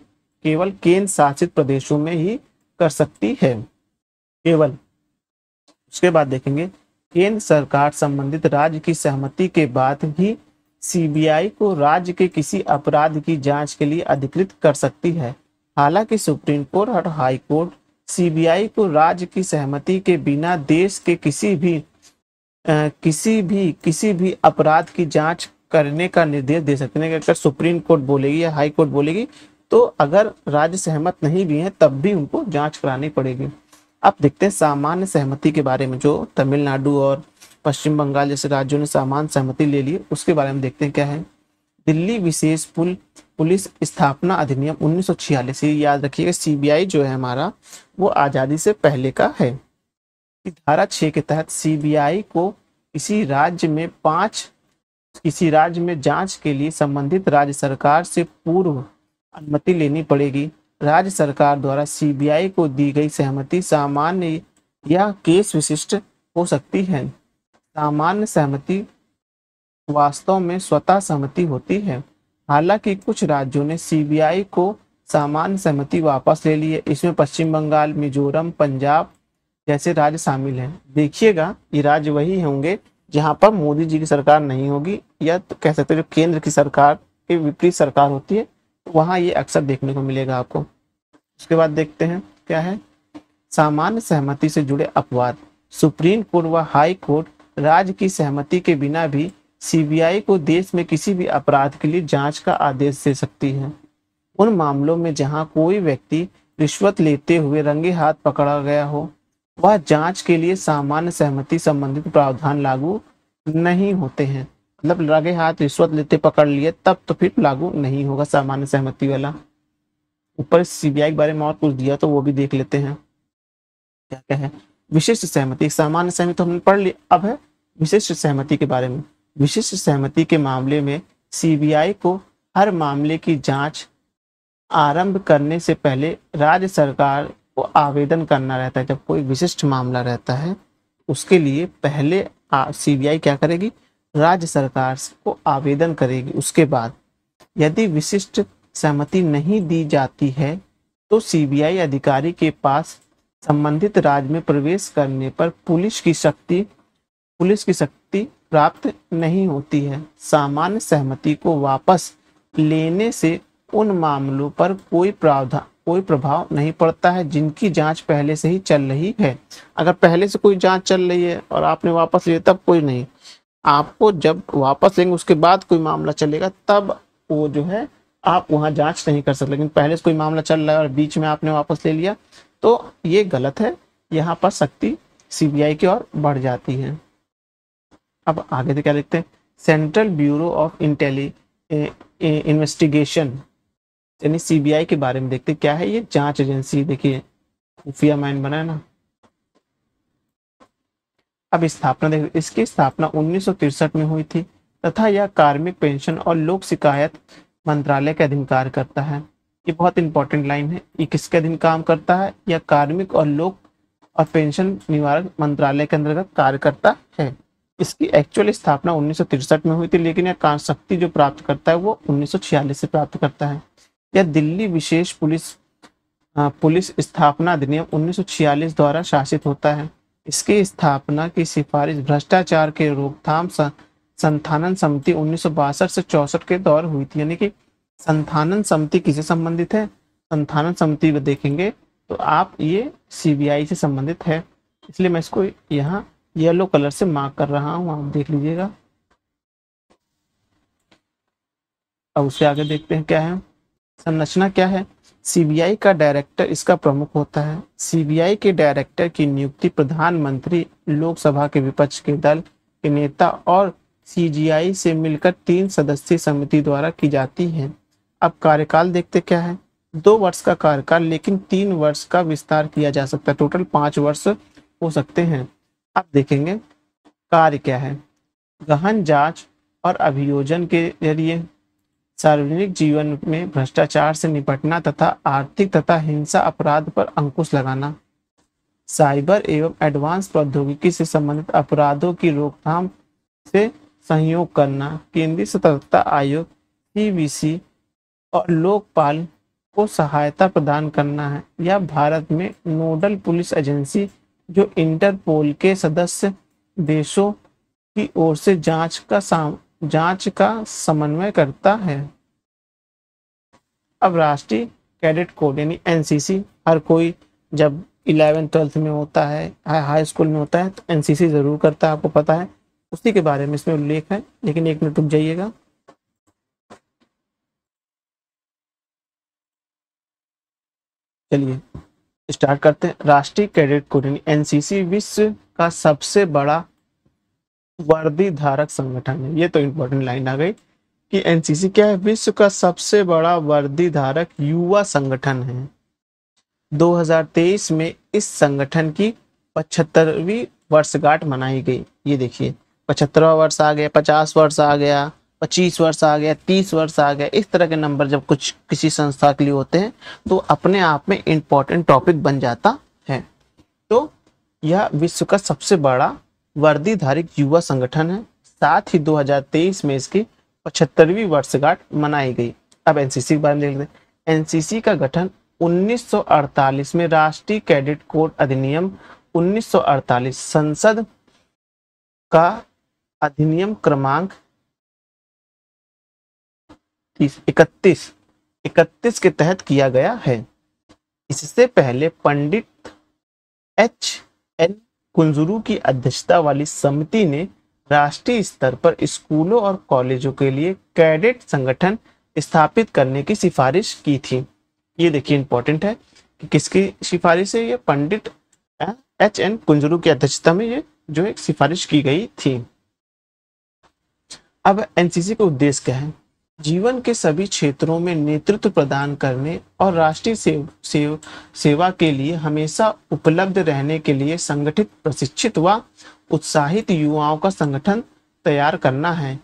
केवल केंद्र शासित प्रदेशों में ही कर सकती है केवल उसके बाद देखेंगे केंद्र सरकार संबंधित राज्य की सहमति के बाद ही सीबीआई को राज्य के किसी अपराध की जांच के लिए अधिकृत कर सकती है हालांकि सुप्रीम कोर्ट और हाई कोर्ट सीबीआई को राज्य की सहमति के बिना देश के किसी भी आ, किसी भी किसी भी अपराध की जांच करने का निर्देश दे सकते हैं अगर सुप्रीम कोर्ट बोलेगी या हाई कोर्ट बोलेगी तो अगर राज्य सहमत नहीं भी है तब भी उनको जांच करानी पड़ेगी अब देखते हैं सामान्य सहमति के बारे में जो तमिलनाडु और पश्चिम बंगाल जैसे राज्यों ने सामान्य सहमति ले ली उसके बारे में देखते हैं क्या है दिल्ली विशेष पुल पुलिस स्थापना अधिनियम उन्नीस सौ याद रखिएगा सीबीआई जो है हमारा वो आज़ादी से पहले का है धारा छ के तहत सीबीआई को किसी राज्य में पांच किसी राज्य में जांच के लिए संबंधित राज्य सरकार से पूर्व अनुमति लेनी पड़ेगी राज्य सरकार द्वारा सीबीआई को दी गई सहमति सामान्य या केस विशिष्ट हो सकती है सामान्य सहमति वास्तव में स्वतः सहमति होती है हालांकि कुछ राज्यों ने सीबीआई को सामान्य सहमति वापस ले ली है इसमें पश्चिम बंगाल मिजोरम पंजाब जैसे राज्य शामिल हैं देखिएगा ये राज्य वही होंगे जहां पर मोदी जी की सरकार नहीं होगी या तो कह सकते जो केंद्र की सरकार के विपरीत सरकार होती है तो वहाँ ये अक्सर देखने को मिलेगा आपको उसके बाद देखते हैं क्या है सामान्य सहमति से जुड़े अपवाद सुप्रीम कोर्ट व हाई कोर्ट राज्य की सहमति के बिना भी सीबीआई को देश में किसी भी अपराध के लिए जांच का आदेश दे सकती है उन मामलों में जहां कोई व्यक्ति रिश्वत लेते हुए रंगे हाथ पकड़ा गया हो वह जांच के लिए सामान्य सहमति संबंधित प्रावधान लागू नहीं होते हैं मतलब रंगे हाथ रिश्वत लेते पकड़ लिए तब तो फिर लागू नहीं होगा सामान्य सहमति वाला ऊपर सीबीआई के बारे में और कुछ दिया तो वो भी देख लेते हैं क्या क्या है विशिष्ट सहमति सामान्य सहमति तो हमने पढ़ ली अब है विशिष्ट सहमति के बारे में विशिष्ट सहमति के मामले में सीबीआई को हर मामले की जांच आरंभ करने से पहले राज्य सरकार को आवेदन करना रहता है जब कोई विशिष्ट मामला रहता है उसके लिए पहले सीबीआई क्या करेगी राज्य सरकार को आवेदन करेगी उसके बाद यदि विशिष्ट सहमति नहीं दी जाती है तो सीबीआई अधिकारी के पास संबंधित राज्य में प्रवेश करने पर पुलिस की शक्ति पुलिस की शक्ति प्राप्त नहीं होती है सामान्य सहमति को वापस लेने से उन मामलों पर कोई प्रावधान कोई प्रभाव नहीं पड़ता है जिनकी जांच पहले से ही चल रही है अगर पहले से कोई जांच चल रही है और आपने वापस लिया तब कोई नहीं आपको जब वापस लेंगे उसके बाद कोई मामला चलेगा तब वो जो है आप वहाँ जांच नहीं कर सकते लेकिन पहले से कोई मामला चल रहा है और बीच में आपने वापस ले लिया तो ये गलत है यहाँ पर शक्ति सीबीआई की ओर बढ़ जाती है अब आगे से तो क्या लिखते हैं central bureau of intelli investigation यानी सीबीआई के बारे में देखते क्या है ये जांच एजेंसी देखिए खुफिया माइंड बना है ना अब स्थापना देखो इसकी स्थापना उन्नीस में हुई थी तथा यह कार्मिक पेंशन और लोक शिकायत मंत्रालय के अधीन कार्य करता है ये बहुत इंपॉर्टेंट लाइन है ये किसके अधीन काम करता है यह कार्मिक और लोक और पेंशन निवारण मंत्रालय के अंतर्गत कार्य करता है इसकी एक्चुअल स्थापना उन्नीस में हुई थी लेकिन यह शक्ति जो प्राप्त करता है वो उन्नीस से प्राप्त करता है यह दिल्ली विशेष पुलिस पुलिस स्थापना अधिनियम 1946 द्वारा शासित होता है इसकी स्थापना की सिफारिश भ्रष्टाचार के रोकथाम संथानन समिति उन्नीस से चौसठ के दौर हुई थी यानी कि संथानन समिति किसे संबंधित है संथानन समिति देखेंगे तो आप ये सीबीआई से संबंधित है इसलिए मैं इसको यहाँ येलो कलर से मार्क कर रहा हूँ आप देख लीजिएगा अब उससे आगे देखते हैं क्या है संरचना क्या है सीबीआई का डायरेक्टर इसका प्रमुख होता है सीबीआई के डायरेक्टर की नियुक्ति प्रधानमंत्री लोकसभा के विपक्ष के दल के नेता और सीजीआई से मिलकर तीन सदस्यीय समिति द्वारा की जाती है अब कार्यकाल देखते क्या है दो वर्ष का कार्यकाल लेकिन तीन वर्ष का विस्तार किया जा सकता है टोटल पांच वर्ष हो सकते हैं अब देखेंगे कार्य क्या है गहन जांच और अभियोजन के जरिए सार्वजनिक जीवन में भ्रष्टाचार से निपटना तथा आर्थिक तथा हिंसा अपराध पर अंकुश लगाना साइबर एवं एडवांस प्रौद्योगिकी से संबंधित अपराधों की रोकथाम से सहयोग करना केंद्रीय सतर्कता आयोग सी और लोकपाल को सहायता प्रदान करना है या भारत में नोडल पुलिस एजेंसी जो इंटरपोल के सदस्य देशों की ओर से जांच का जांच का समन्वय करता है अब राष्ट्रीय कैडेट कोड यानी एनसीसी हर कोई जब इलेवेंथ ट्वेल्थ में होता है हाई स्कूल में होता है तो एनसीसी ज़रूर करता है आपको पता है उसी के बारे में इसमें उल्लेख है लेकिन एक मिनट रुक जाइएगा चलिए स्टार्ट करते हैं राष्ट्रीय कैडेट कोर एनसीसी विश्व का सबसे बड़ा वर्दी धारक संगठन है ये तो इम्पोर्टेंट लाइन आ गई कि एनसीसी क्या है विश्व का सबसे बड़ा वर्दी धारक युवा संगठन है 2023 में इस संगठन की पचहत्तरवीं वर्षगांठ मनाई गई ये देखिए पचहत्तरवा वर्ष आ गया पचास वर्ष आ गया पच्चीस वर्ष आ गया तीस वर्ष आ गया इस तरह के नंबर जब कुछ किसी संस्था के लिए होते हैं तो अपने आप में इम्पोर्टेंट टॉपिक बन जाता है तो यह विश्व का सबसे बड़ा वर्दीधारिक युवा संगठन है साथ ही 2023 में इसकी पचहत्तरवीं वर्षगांठ मनाई गई अब एनसीसी के बारे में देख लेते हैं एनसीसी का गठन 1948 में राष्ट्रीय कैडेट कोड अधिनियम 1948 संसद का अधिनियम क्रमांक इकतीस इकतीस के तहत किया गया है इससे पहले पंडित एच एन कुंजरू की अध्यक्षता वाली समिति ने राष्ट्रीय स्तर पर स्कूलों और कॉलेजों के लिए कैडेट संगठन स्थापित करने की सिफारिश की थी ये देखिए इंपॉर्टेंट है कि किसकी सिफारिश है ये पंडित एच एन कुंजरू की अध्यक्षता में ये जो एक सिफारिश की गई थी अब एनसीसी का उद्देश्य क्या है जीवन के सभी क्षेत्रों में नेतृत्व प्रदान करने और राष्ट्रीय सेव, सेव, सेवा के लिए हमेशा उपलब्ध रहने के लिए संगठित प्रशिक्षित व उत्साहित युवाओं का संगठन तैयार करना है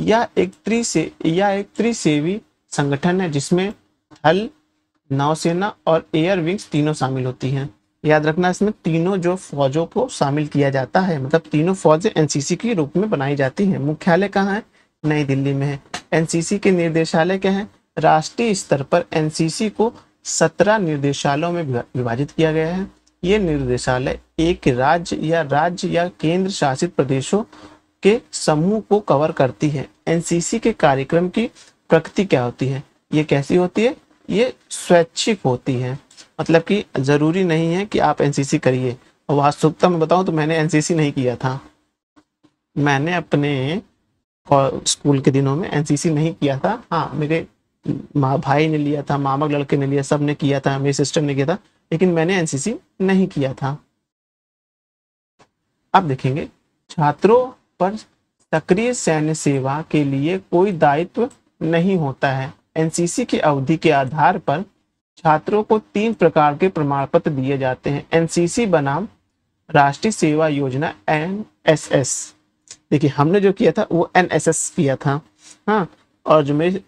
यह एक त्रिसे यह एक त्रिसेवी संगठन है जिसमें थल नौसेना और एयर विंग्स तीनों शामिल होती हैं याद रखना इसमें तीनों जो फौजों को शामिल किया जाता है मतलब तीनों फौजें एनसीसी के रूप में बनाई जाती हैं मुख्यालय कहाँ है नई दिल्ली में है एनसीसी के निर्देशालय क्या है राष्ट्रीय स्तर पर एनसीसी को सत्रह निर्देशालयों में विभाजित किया गया है ये निर्देशालय एक राज्य या राज्य या केंद्र शासित प्रदेशों के समूह को कवर करती है एनसीसी के कार्यक्रम की प्रकृति क्या होती है ये कैसी होती है ये स्वैच्छिक होती है मतलब कि जरूरी नहीं है कि आप एनसीसी करिए वास्तविकता में बताऊं तो मैंने एनसीसी नहीं किया था मैंने अपने और स्कूल के दिनों में एनसीसी नहीं किया था हाँ मेरे माँ भाई ने लिया था मामा लड़के ने लिया सब ने किया था मेरी सिस्टर ने किया था लेकिन मैंने एनसीसी नहीं किया था अब देखेंगे छात्रों पर सक्रिय सैन्य सेवा के लिए कोई दायित्व नहीं होता है एनसीसी की अवधि के आधार पर छात्रों को तीन प्रकार के प्रमाण पत्र दिए जाते हैं एनसीसी बनाम राष्ट्रीय सेवा योजना एन एस एस देखिए हमने जो किया था वो एन किया था हाँ और जो मेरे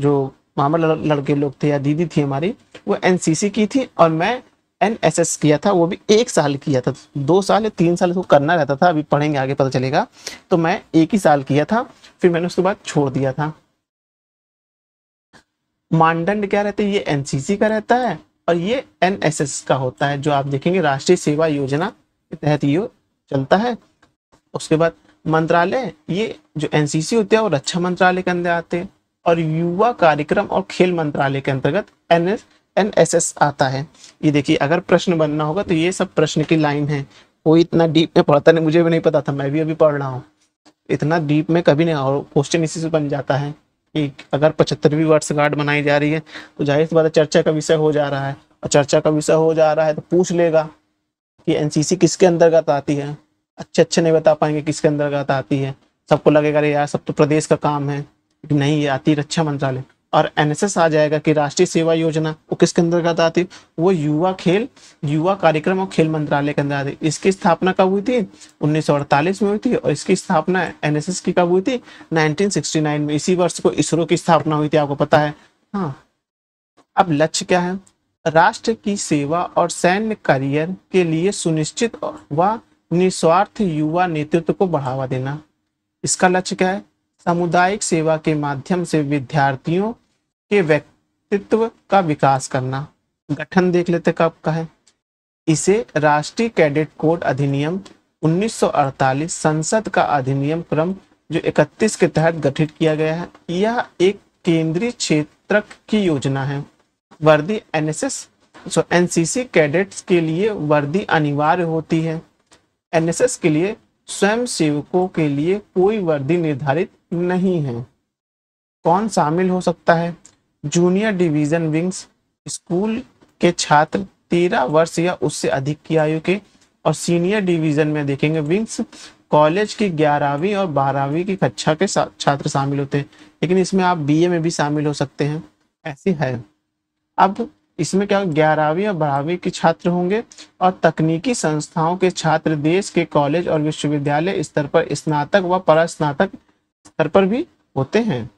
जो मामा लड़के लोग थे या दीदी थी हमारी वो एन की थी और मैं एन किया था वो भी एक साल किया था दो साल या तीन साल उसको करना रहता था अभी पढ़ेंगे आगे पता चलेगा तो मैं एक ही साल किया था फिर मैंने उसके बाद छोड़ दिया था मानदंड क्या रहते है ये एनसीसी का रहता है और ये एस का होता है जो आप देखेंगे राष्ट्रीय सेवा योजना के तहत ये चलता है उसके बाद मंत्रालय ये जो एनसीसी होते हैं वो रक्षा मंत्रालय के अंदर आते हैं और युवा कार्यक्रम और खेल मंत्रालय के अंतर्गत N S N S S आता है ये देखिए अगर प्रश्न बनना होगा तो ये सब प्रश्न की लाइन है कोई इतना डीप में पढ़ता नहीं मुझे भी नहीं पता था मैं भी अभी पढ़ रहा हूँ इतना डीप में कभी नहीं और क्वेश्चन इसी से बन जाता है कि अगर पचहत्तरवीं वर्ष गार्ड बनाई जा रही है तो जाहिर बात चर्चा का विषय हो जा रहा है और चर्चा का विषय हो जा रहा है तो पूछ लेगा कि एनसीसी किसके अंतर्गत आती है अच्छे अच्छे नहीं बता पाएंगे किसके अंतर्गत आती है सबको लगेगा अरे यार सब तो प्रदेश का काम है नहीं ये आती रक्षा मंत्रालय और एनएसएस आ जाएगा कि राष्ट्रीय सेवा योजना वो किसके अंतर्गत आती है वो युवा खेल युवा कार्यक्रम और खेल मंत्रालय के अंदर आती इसकी स्थापना कब हुई थी उन्नीस में हुई थी और इसकी स्थापना एनएसएस की कब हुई थी 1969 में इसी वर्ष को इसरो की स्थापना हुई थी आपको पता है हाँ अब लक्ष्य क्या है राष्ट्र की सेवा और सैन्य करियर के लिए सुनिश्चित व निस्वार्थ युवा नेतृत्व को बढ़ावा देना इसका लक्ष्य क्या है सामुदायिक सेवा के माध्यम से विद्यार्थियों के व्यक्तित्व का विकास करना गठन देख लेते कब का है इसे राष्ट्रीय कैडेट कोड अधिनियम 1948 संसद का अधिनियम क्रम जो 31 के तहत गठित किया गया है यह एक केंद्रीय क्षेत्र की योजना है वर्दी एनएसएस एन एनसीसी कैडेट्स के लिए वर्दी अनिवार्य होती है एनएसएस के लिए स्वयं सेवकों के लिए कोई वर्दी निर्धारित नहीं है कौन शामिल हो सकता है जूनियर डिवीजन विंग्स स्कूल के छात्र तेरह वर्ष या उससे अधिक की आयु के और सीनियर डिवीजन में देखेंगे विंग्स कॉलेज की ग्यारहवीं और बारहवीं की कक्षा के छात्र शामिल होते हैं लेकिन इसमें आप बीए में भी शामिल हो सकते हैं ऐसी है अब इसमें क्या ग्यारहवीं और बारहवीं के छात्र होंगे और तकनीकी संस्थाओं के छात्र देश के कॉलेज और विश्वविद्यालय स्तर पर स्नातक व परास्नातक स्तर पर भी होते हैं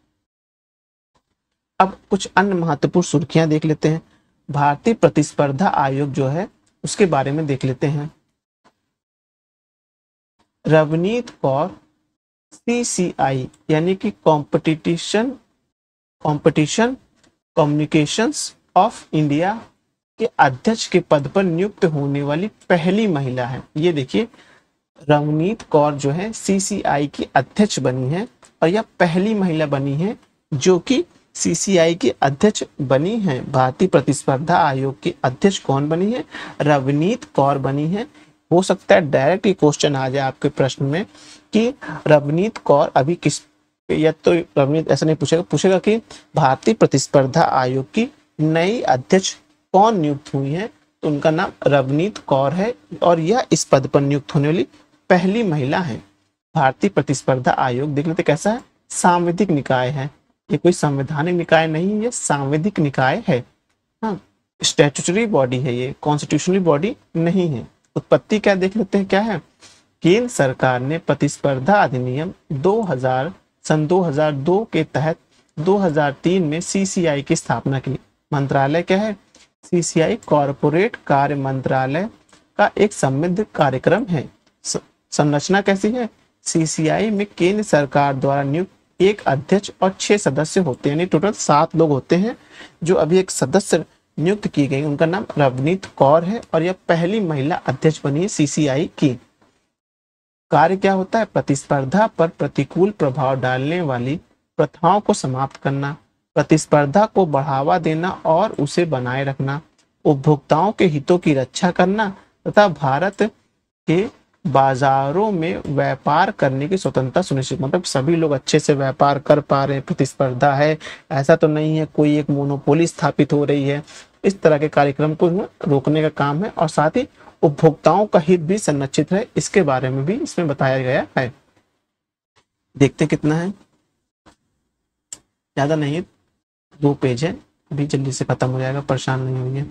अब कुछ अन्य महत्वपूर्ण सुर्खियां देख लेते हैं भारतीय प्रतिस्पर्धा आयोग जो है उसके बारे में देख लेते हैं रवनीत कौर सी यानी कि competition competition communications of India के अध्यक्ष के पद पर नियुक्त होने वाली पहली महिला है ये देखिए रवनीत कौर जो है सीसीआई की अध्यक्ष बनी है और यह पहली महिला बनी है जो कि सीसीआई की अध्यक्ष बनी है भारतीय प्रतिस्पर्धा आयोग की अध्यक्ष कौन बनी है रवनीत कौर बनी है हो सकता है डायरेक्ट ये क्वेश्चन आ जाए आपके प्रश्न में कि रवनीत कौर अभी किस या तो रवनीत ऐसा नहीं पूछेगा पूछेगा कि भारतीय प्रतिस्पर्धा आयोग की नई अध्यक्ष कौन नियुक्त हुई हैं तो उनका नाम रवनीत कौर है और यह इस पद पर नियुक्त होने वाली पहली महिला है भारतीय प्रतिस्पर्धा आयोग देख लेते तो कैसा है सांविधिक निकाय है ये कोई संवैधानिक निकाय नहीं है ये सांविधिक निकाय है हाँ स्टेचुटरी बॉडी है ये कॉन्स्टिट्यूशनल बॉडी नहीं है उत्पत्ति क्या देख लेते हैं क्या है केंद्र सरकार ने प्रतिस्पर्धा अधिनियम 2000 सन 2002 के तहत 2003 में सीसीआई की स्थापना की मंत्रालय क्या है सीसीआई कॉरपोरेट कार्य मंत्रालय का एक समृद्ध कार्यक्रम है संरचना कैसी है सीसीआई में केंद्र सरकार द्वारा नियुक्त एक अध्यक्ष और छह सदस्य होते हैं यानी टोटल सात लोग होते हैं जो अभी एक सदस्य नियुक्त की गई उनका नाम रवनीत कौर है और यह पहली महिला अध्यक्ष बनी है सीसीआई की कार्य क्या होता है प्रतिस्पर्धा पर प्रतिकूल प्रभाव डालने वाली प्रथाओं को समाप्त करना प्रतिस्पर्धा को बढ़ावा देना और उसे बनाए रखना उपभोक्ताओं के हितों की रक्षा करना तथा भारत के बाजारों में व्यापार करने की स्वतंत्रता सुनिश्चित मतलब सभी लोग अच्छे से व्यापार कर पा रहे हैं प्रतिस्पर्धा है ऐसा तो नहीं है कोई एक मोनोपोली स्थापित हो रही है इस तरह के कार्यक्रम को रोकने का काम है और साथ ही उपभोक्ताओं का हित भी संरक्षित है इसके बारे में भी इसमें बताया गया है देखते कितना है ज्यादा नहीं दो पेज है अभी जल्दी से खत्म हो जाएगा परेशान नहीं होंगे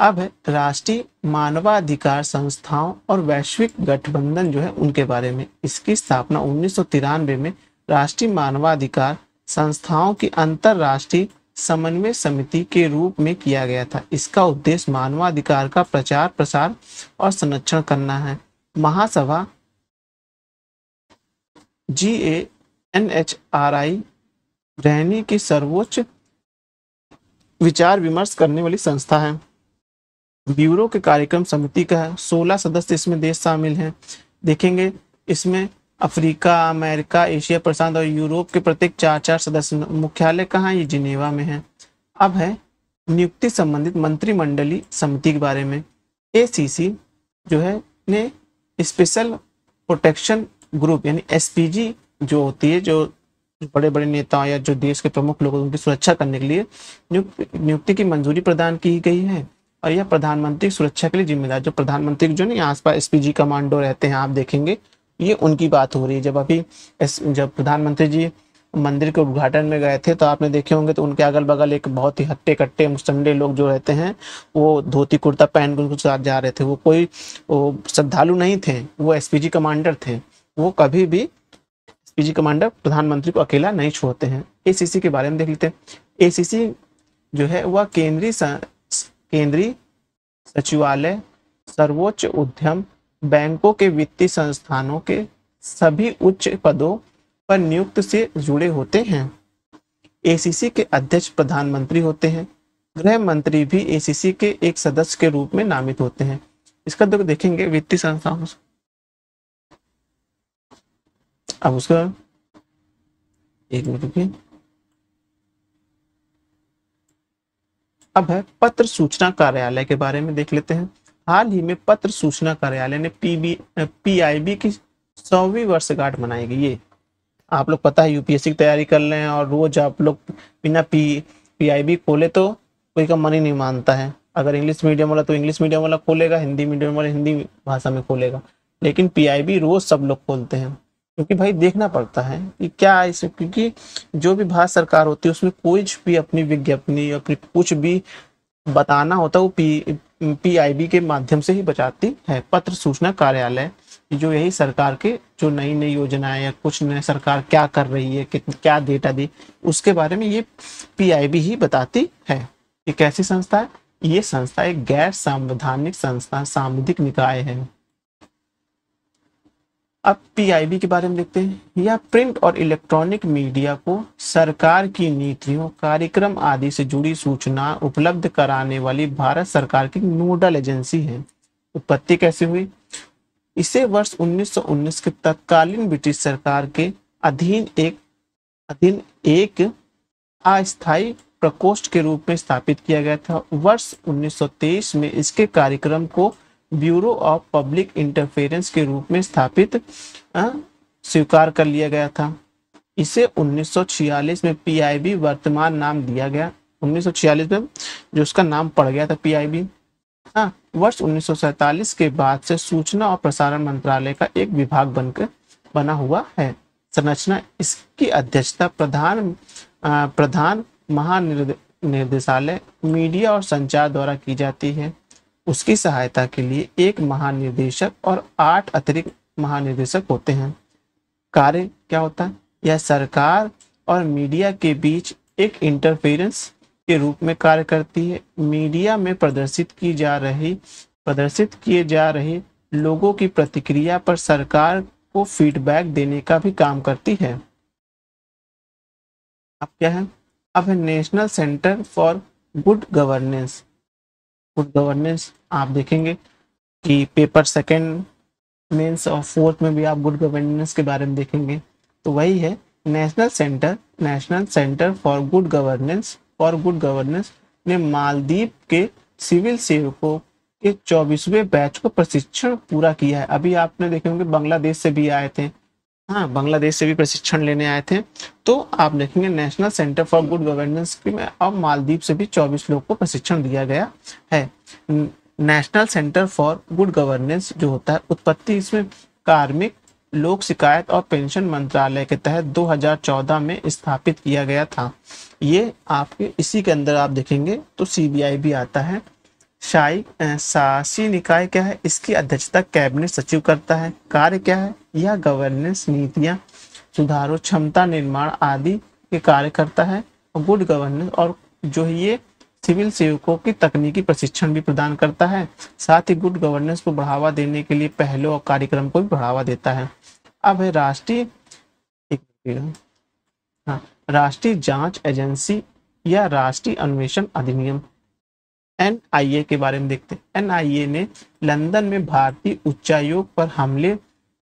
अब राष्ट्रीय मानवाधिकार संस्थाओं और वैश्विक गठबंधन जो है उनके बारे में इसकी स्थापना उन्नीस में राष्ट्रीय मानवाधिकार संस्थाओं की अंतरराष्ट्रीय समन्वय समिति के रूप में किया गया था इसका उद्देश्य मानवाधिकार का प्रचार प्रसार और संरक्षण करना है महासभा G A N H R I रहने के सर्वोच्च विचार विमर्श करने वाली संस्था है ब्यूरो के कार्यक्रम समिति का है सोलह सदस्य इसमें देश शामिल हैं देखेंगे इसमें अफ्रीका अमेरिका एशिया प्रशांत और यूरोप के प्रत्येक चार चार सदस्य मुख्यालय कहाँ ये जिनेवा में है अब है नियुक्ति संबंधित मंत्रिमंडली समिति के बारे में ए जो है ने स्पेशल प्रोटेक्शन ग्रुप यानी एस जो होती है जो बड़े बड़े नेता या जो देश के प्रमुख लोग उनकी सुरक्षा करने के लिए नियुक्ति की मंजूरी प्रदान की गई है और यह प्रधानमंत्री सुरक्षा के लिए जिम्मेदार जो प्रधानमंत्री जो नहीं आस पास एसपीजी कमांडो रहते हैं आप देखेंगे ये उनकी बात हो रही है जब अभी जब प्रधानमंत्री जी मंदिर के उद्घाटन में गए थे तो आपने देखे होंगे तो उनके अगल बगल एक बहुत ही हट्टे कट्टे मुस्टंडे लोग जो रहते हैं वो धोती कुर्ता पहन के उनके साथ जा रहे थे वो कोई वो श्रद्धालु नहीं थे वो एसपीजी कमांडर थे वो कभी भी पीजी कमांडर प्रधानमंत्री को अकेला नहीं छोड़ते हैं एसीसी के बारे में देख लेते हैं ए जो है वह केंद्रीय केंद्रीय सचिवालय सर्वोच्च उद्यम बैंकों के वित्तीय संस्थानों के सभी उच्च पदों पर नियुक्त से जुड़े होते हैं एसीसी के अध्यक्ष प्रधानमंत्री होते हैं गृह मंत्री भी एसीसी के एक सदस्य के रूप में नामित होते हैं इसका देखेंगे वित्तीय संस्थाओं अब उसका एक मिनट रुकिए अब है पत्र सूचना कार्यालय के बारे में देख लेते हैं हाल ही में पत्र सूचना कार्यालय ने पीबी पीआईबी की सौवीं वर्षगांठ मनाई गई है आप लोग पता है यूपीएससी की तैयारी कर रहे हैं और रोज आप लोग बिना पी पीआईबी खोले तो कोई का मन ही नहीं मानता है अगर इंग्लिश मीडियम वाला तो इंग्लिश मीडियम वाला खोलेगा हिंदी मीडियम वाला हिंदी भाषा में खोलेगा लेकिन पीआईबी रोज सब लोग खोलते हैं क्योंकि भाई देखना पड़ता है कि क्या इसे क्योंकि जो भी भारत सरकार होती है उसमें कुछ भी अपनी विज्ञापनी अपनी कुछ भी बताना होता है वो पी पीआईबी के माध्यम से ही बचाती है पत्र सूचना कार्यालय जो यही सरकार के जो नई नई योजनाएं या कुछ नए सरकार क्या कर रही है कितनी क्या डेटा दी उसके बारे में ये बी ही बताती है ये कैसी संस्था है ये संस्था एक गैर संवैधानिक संस्था सामुदायिक निकाय है अब पीआईबी के बारे में देखते हैं यह प्रिंट और इलेक्ट्रॉनिक मीडिया को सरकार की नीतियों कार्यक्रम आदि से जुड़ी सूचना उपलब्ध कराने वाली भारत सरकार की नोडल एजेंसी है उत्पत्ति कैसे हुई इसे वर्ष 1919 के तत्कालीन ब्रिटिश सरकार के अधीन एक अधीन एक अस्थायी प्रकोष्ठ के रूप में स्थापित किया गया था वर्ष उन्नीस में इसके कार्यक्रम को ब्यूरो ऑफ पब्लिक इंटरफेरेंस के रूप में स्थापित स्वीकार कर लिया गया था इसे 1946 में पीआईबी वर्तमान नाम दिया गया 1946 में जो उसका नाम पड़ गया था पीआईबी आई हाँ, वर्ष 1947 के बाद से सूचना और प्रसारण मंत्रालय का एक विभाग बनकर बना हुआ है संरचना इसकी अध्यक्षता प्रधान आ, प्रधान महानिर्देशालय मीडिया और संचार द्वारा की जाती है उसकी सहायता के लिए एक महानिदेशक और आठ अतिरिक्त महानिदेशक होते हैं कार्य क्या होता है यह सरकार और मीडिया के बीच एक इंटरफेरेंस के रूप में कार्य करती है मीडिया में प्रदर्शित की जा रही प्रदर्शित किए जा रहे लोगों की प्रतिक्रिया पर सरकार को फीडबैक देने का भी काम करती है अब क्या है अब है national centre for good governance good governance आप देखेंगे कि पेपर सेकेंड मेंस और फोर्थ में भी आप गुड गवर्नेंस के बारे में देखेंगे तो वही है national centre national centre for good governance for good governance ने मालदीप के सिविल सेवकों के चौबीसवें बैच को प्रशिक्षण पूरा किया है अभी आपने देखे होंगे बांग्लादेश से भी आए थे हाँ बांग्लादेश से भी प्रशिक्षण लेने आए थे तो आप देखेंगे national centre for good governance की में अब मालदीप से भी 24 लोग को प्रशिक्षण दिया गया है national centre for good governance जो होता है उत्पत्ति इसमें कार्मिक लोक शिकायत और पेंशन मंत्रालय के तहत 2014 में स्थापित किया गया था ये आपके इसी के अंदर आप देखेंगे तो सी भी आता है शाही शासी निकाय क्या है इसकी अध्यक्षता कैबिनेट सचिव करता है कार्य क्या है यह गवर्नेंस नीतियां सुधारों क्षमता निर्माण आदि के कार्य करता है गुड गवर्नेंस और जो है ये सिविल सेवकों की तकनीकी प्रशिक्षण भी प्रदान करता है साथ ही गुड गवर्नेंस को बढ़ावा देने के लिए पहलों और कार्यक्रम को भी बढ़ावा देता है अब है राष्ट्रीय हाँ राष्ट्रीय जांच एजेंसी या राष्ट्रीय अन्वेषण अधिनियम एनआईए के बारे में देखते हैं एनआईए ने लंदन में भारतीय उच्चायोग पर हमले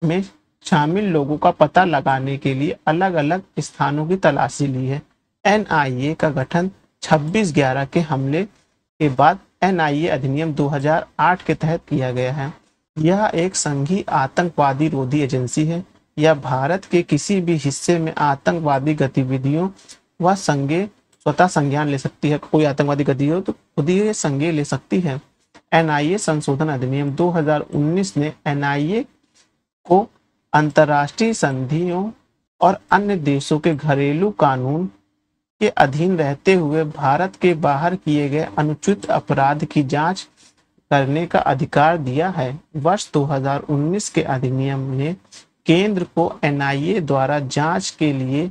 में शामिल लोगों का पता लगाने के लिए अलग अलग स्थानों की तलाशी ली है एनआईए का गठन 26 ग्यारह के हमले के बाद एनआईए अधिनियम 2008 के तहत किया गया है यह एक संघी आतंकवादी रोधी एजेंसी है यह भारत के किसी भी हिस्से में आतंकवादी गतिविधियों व संघे स्वतः संज्ञान ले सकती है कोई आतंकवादी गतिविधि तो खुद ही संज्ञे ले सकती है एनआईए संशोधन अधिनियम 2019 ने एनआईए को अंतर्राष्ट्रीय संधियों और अन्य देशों के घरेलू कानून के अधीन रहते हुए भारत के बाहर किए गए अनुचित अपराध की जांच करने का अधिकार दिया है वर्ष 2019 के अधिनियम ने केंद्र को एनआईए द्वारा जांच के लिए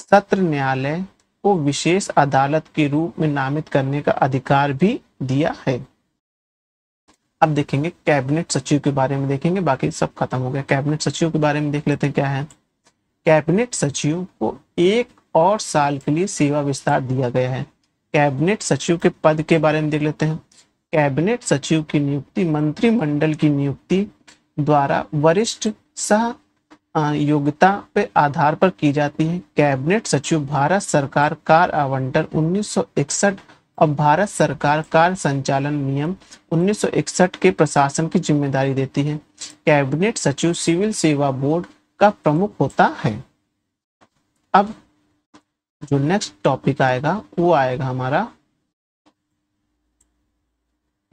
सत्र न्यायालय को विशेष अदालत के रूप में नामित करने का अधिकार भी दिया है अब देखेंगे कैबिनेट सचिव के बारे में देखेंगे बाकी सब खत्म हो गया कैबिनेट सचिव के बारे में देख लेते हैं क्या है कैबिनेट सचिव को एक और साल के लिए सेवा विस्तार दिया गया है कैबिनेट सचिव के पद के बारे में देख लेते हैं कैबिनेट सचिव की नियुक्ति मंत्रिमंडल की नियुक्ति द्वारा वरिष्ठ सह योग्यता पे आधार पर की जाती है कैबिनेट सचिव भारत सरकार कार आवंटन 1961 और भारत सरकार कार संचालन नियम 1961 के प्रशासन की जिम्मेदारी देती है कैबिनेट सचिव सिविल सेवा बोर्ड का प्रमुख होता है अब जो नेक्स्ट टॉपिक आएगा वो आएगा हमारा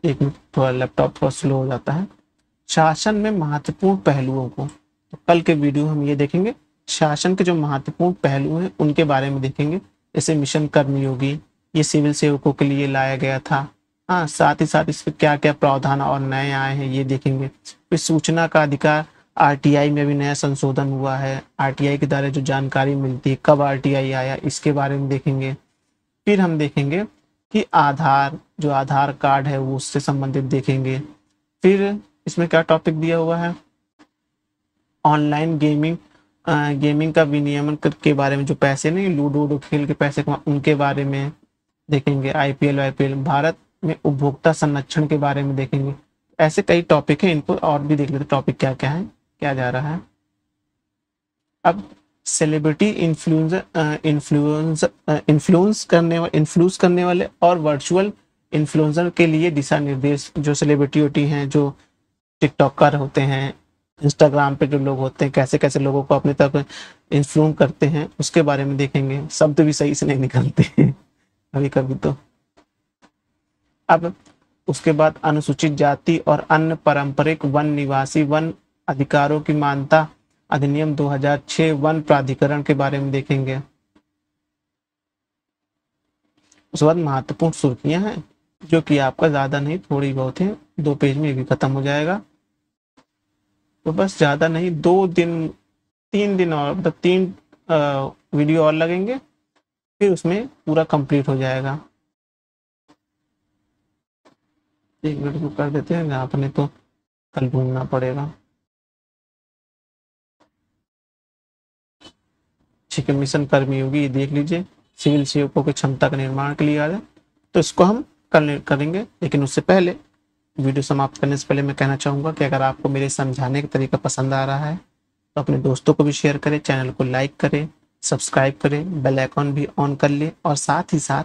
एक मिनट थोड़ा लैपटॉप थोड़ा स्लो हो जाता है शासन में महत्वपूर्ण पहलुओं को तो कल के वीडियो हम ये देखेंगे शासन के जो महत्वपूर्ण पहलू हैं उनके बारे में देखेंगे जैसे मिशन कर्मयोगी ये सिविल सेवकों के लिए लाया गया था हाँ साथ ही साथ इसमें क्या क्या प्रावधान और नए आए हैं ये देखेंगे फिर सूचना का अधिकार आरटीआई में भी नया संशोधन हुआ है आरटीआई के द्वारा जो जानकारी मिलती है कब आरटीआई आया इसके बारे में देखेंगे फिर हम देखेंगे कि आधार जो आधार कार्ड है वो उससे संबंधित देखेंगे फिर इसमें क्या टॉपिक दिया हुआ है ऑनलाइन गेमिंग गेमिंग का विनियमन के बारे में जो पैसे नहीं लूडो वूडो खेल के पैसे कमा उनके बारे में देखेंगे आईपीएल वाईपीएल भारत में उपभोक्ता संरक्षण के बारे में देखेंगे ऐसे कई टॉपिक हैं इनको और भी देख लेते टॉपिक क्या क्या है क्या जा रहा है अब सेलिब्रिटी इन्फ्लुएंस इन्फ्लुएंस इन्फ्लुएंस करने इन्फ्लुएंस करने वाले और वर्चुअल इन्फ्लुएंसर के लिए दिशा निर्देश जो सेलिब्रिटी होती हैं जो टिकटॉकर होते हैं इंस्टाग्राम पे जो लोग होते हैं कैसे कैसे लोगों को अपने तक इन्फ्लुएंस करते हैं उसके बारे में देखेंगे शब्द भी सही से नहीं निकलते हैं कभी कभी तो अब उसके बाद अनुसूचित जाति और अन्य पारंपरिक वन निवासी वन अधिकारों की मान्यता अधिनियम 2006 वन प्राधिकरण के बारे में देखेंगे उसके बाद महत्वपूर्ण सुर्खियां हैं जो कि आपका ज्यादा नहीं थोड़ी बहुत है दो पेज में भी खत्म हो जाएगा तो बस ज़्यादा नहीं दो दिन तीन दिन और मतलब तीन आ, वीडियो और लगेंगे फिर उसमें पूरा कंप्लीट हो जाएगा एक को कर देते हैं यहाँ अपने तो कल ढूंढना पड़ेगा ठीक है मिशन कर्मी होगी देख लीजिए सिविल सेवकों की क्षमता का निर्माण के लिए आ जाए तो इसको हम कल करेंगे लेकिन उससे पहले वीडियो समाप्त करने से पहले मैं कहना चाहूँगा कि अगर आपको मेरे समझाने का तरीका पसंद आ रहा है तो अपने दोस्तों को भी शेयर करें चैनल को लाइक करें सब्सक्राइब करें बेल आइकॉन भी ऑन कर लें और साथ ही साथ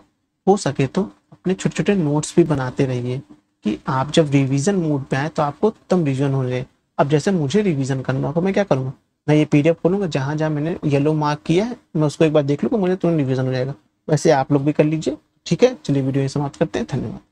हो सके तो अपने छोटे छोटे नोट्स भी बनाते रहिए कि आप जब रिवीजन मोड पे आए तो आपको उत्तम रिवीजन हो जाए अब जैसे मुझे रिवीजन करना होगा मैं क्या करूँगा मैं ये पी डी एफ खोलूँगा जहाँ जहाँ मैंने येलो मार्क किया है मैं उसको एक बार देख लूँगा मुझे तुरंत रिवीजन हो जाएगा वैसे आप लोग भी कर लीजिए ठीक है चलिए वीडियो ये समाप्त करते हैं धन्यवाद